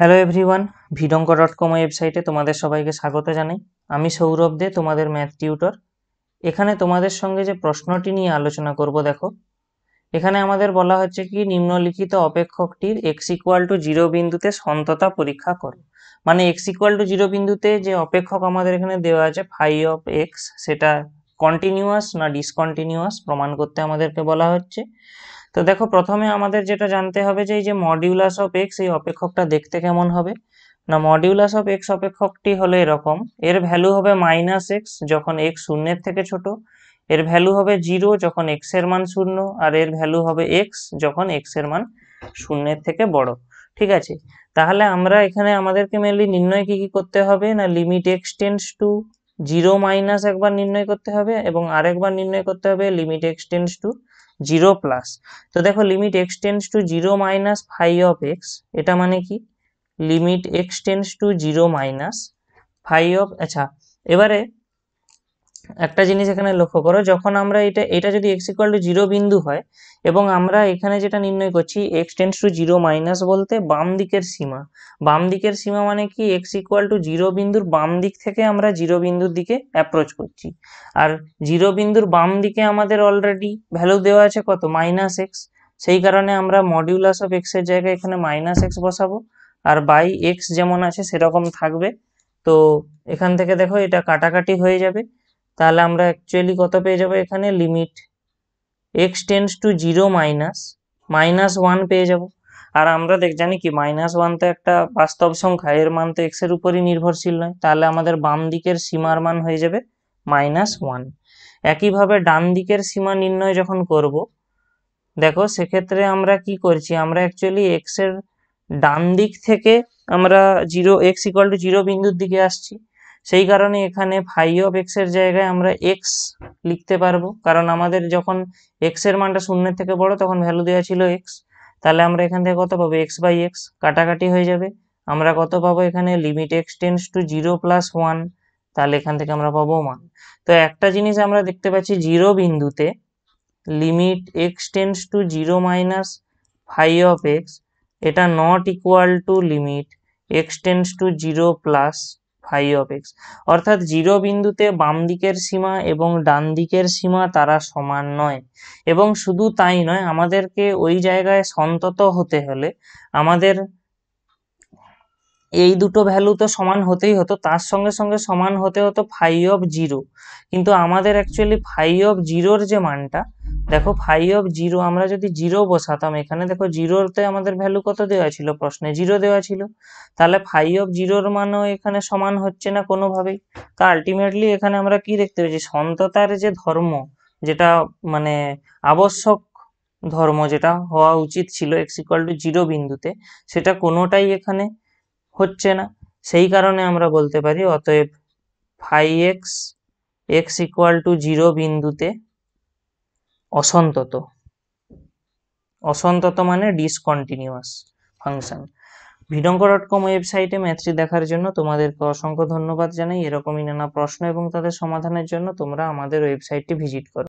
hello everyone ভিডঙ্ক dot com ওয়েবসাইটে তোমাদের সবাইকে স্বাগত জানাই আমি সৌরভ দে তোমাদের ম্যাথ টিউটর এখানে তোমাদের সঙ্গে যে প্রশ্নটি নিয়ে আলোচনা করব দেখো এখানে আমাদের বলা হচ্ছে কি নিম্নলিখিত অপেক্ষকটির এক্স ইকুয়াল টু জিরো বিন্দুতে সন্ততা পরীক্ষা করো মানে এক্স ইকুয়াল টু জিরো বিন্দুতে যে অপেক্ষক আমাদের এখানে দেওয়া আছে ফাই অফ এক্স সেটা কন্টিনিউয়াস না ডিসকন্টিনিউয়াস প্রমাণ করতে আমাদেরকে বলা হচ্ছে তো দেখো প্রথমে আমাদের যেটা জানতে হবে যে এই যে মডিউলাস অফ এক্স এই অপেক্ষকটা দেখতে কেমন হবে না মডিউলাস অফ এক্স অপেক্ষকটি হলো এরকম এর ভ্যালু হবে মাইনাস এক্স যখন এক্স শূন্যের থেকে ছোট এর ভ্যালু হবে জিরো যখন এক্স এর মান শূন্য আর এর ভ্যালু হবে এক্স যখন এক্স এর মান শূন্যের থেকে বড় ঠিক আছে তাহলে আমরা এখানে আমাদেরকে মেনলি নির্ণয় কি কি করতে হবে না limit x tends to zero minus একবার নির্ণয় করতে হবে এবং আরেকবার নির্ণয় করতে হবে limit x tends to zero plus তো দেখো limit x tends to zero minus five of x এটা মানে কি limit x tends to zero minus five of আচ্ছা এবারে একটা জিনিস এখানে লক্ষ্য করো যখন আমরা এটা এটা যদি এক্স ইকুয়াল টু জিরো বিন্দু হয় এবং আমরা এখানে যেটা নির্ণয় করছি x tends to zero minus বলতে বাম দিকের সীমা বাম দিকের সীমা মানে কি এক্স ইকুয়াল টু জিরো বিন্দুর বাম দিক থেকে আমরা জিরো বিন্দুর দিকে অ্যাপ্রোচ করছি আর জিরো বিন্দুর বাম দিকে আমাদের অলরেডি ভ্যালু দেওয়া আছে কত মাইনাস এক্স সেই কারণে আমরা মডিউলাস অফ এক্সের জায়গায় এখানে মাইনাস এক্স বসাবো আর বাই এক্স যেমন আছে সেরকম থাকবে তো এখান থেকে দেখো এটা কাটাকাটি হয়ে যাবে তাহলে আমরা অ্যাকচুয়ালি কত পেয়ে যাব এখানে limit x tends to zero minus minus one পেয়ে যাব আর আমরা দেখ জানি কি মাইনাস ওয়ান তো একটা বাস্তব সংখ্যা এর মান তো এক্সের উপরই নির্ভরশীল নয় তাহলে আমাদের বাম দিকের সীমার মান হয়ে যাবে মাইনাস ওয়ান একইভাবে ডান দিকের সীমা নির্ণয় যখন করব দেখো সেক্ষেত্রে আমরা কি করছি আমরা অ্যাকচুয়ালি এক্সের ডান দিক থেকে আমরা zero x equal to zero বিন্দুর দিকে আসছি সেই কারণে এখানে ফাইভ অফ এক্সের জায়গায় আমরা এক্স লিখতে পারবো কারণ আমাদের যখন এক্সের মানটা শূন্যের থেকে বড় তখন ভ্যালু দেওয়া ছিল এক্স তাহলে আমরা এখান থেকে কত পাবো এক্স বাই এক্স কাটাকাটি হয়ে যাবে আমরা কত পাবো এখানে limit x tends to zero plus one তাহলে এখান থেকে আমরা পাবো ওয়ান তো একটা জিনিস আমরা দেখতে পাচ্ছি জিরো বিন্দুতে limit x tends to zero minus five of x এটা not equal to limit x tends to zero plus phi of x অর্থাৎ জিরো বিন্দুতে বাম দিকের সীমা এবং ডান দিকের সীমা তারা সমান নয় এবং শুধু তাই নয় আমাদেরকে ওই জায়গায় সন্তত হতে হলে আমাদের এই দুটো ভ্যালু তো সমান হতেই হতো তার সঙ্গে সঙ্গে সমান হতে হতো ফাই অফ জিরো কিন্তু আমাদের অ্যাকচুয়ালি ফাই অফ জিরোর যে মানটা দেখো ফাইভ অফ জিরো আমরা যদি জিরো বসাতাম এখানে দেখো জিরোতে আমাদের ভ্যালু কত দেওয়া ছিল প্রশ্নে জিরো দেওয়া ছিল তাহলে ফাইভ অফ জিরোর মানও এখানে সমান হচ্ছে না কোনোভাবেই তা আলটিমেটলি এখানে আমরা কি দেখতে পেয়েছি সন্ততার যে ধর্ম যেটা মানে আবশ্যক ধর্ম যেটা হওয়া উচিত ছিল এক্স ইকুয়াল টু জিরো বিন্দুতে সেটা কোনোটাই এখানে হচ্ছে না সেই কারণে আমরা বলতে পারি অতএব five x x equal to zero বিন্দুতে অসন্তত অসন্তত মানে ডিসকন্টিনিউয়াস ফাংশন ভিডঙ্ক ডট কম ওয়েবসাইটে ম্যাচটি দেখার জন্য তোমাদেরকে অসংখ্য ধন্যবাদ জানাই এরকমই নানা প্রশ্ন এবং তাদের সমাধানের জন্য তোমরা আমাদের ওয়েবসাইটটি ভিজিট করো